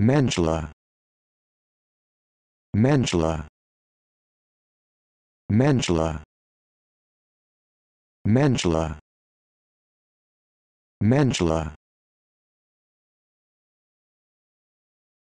Manjula Manjula Manjula Manjula Manjula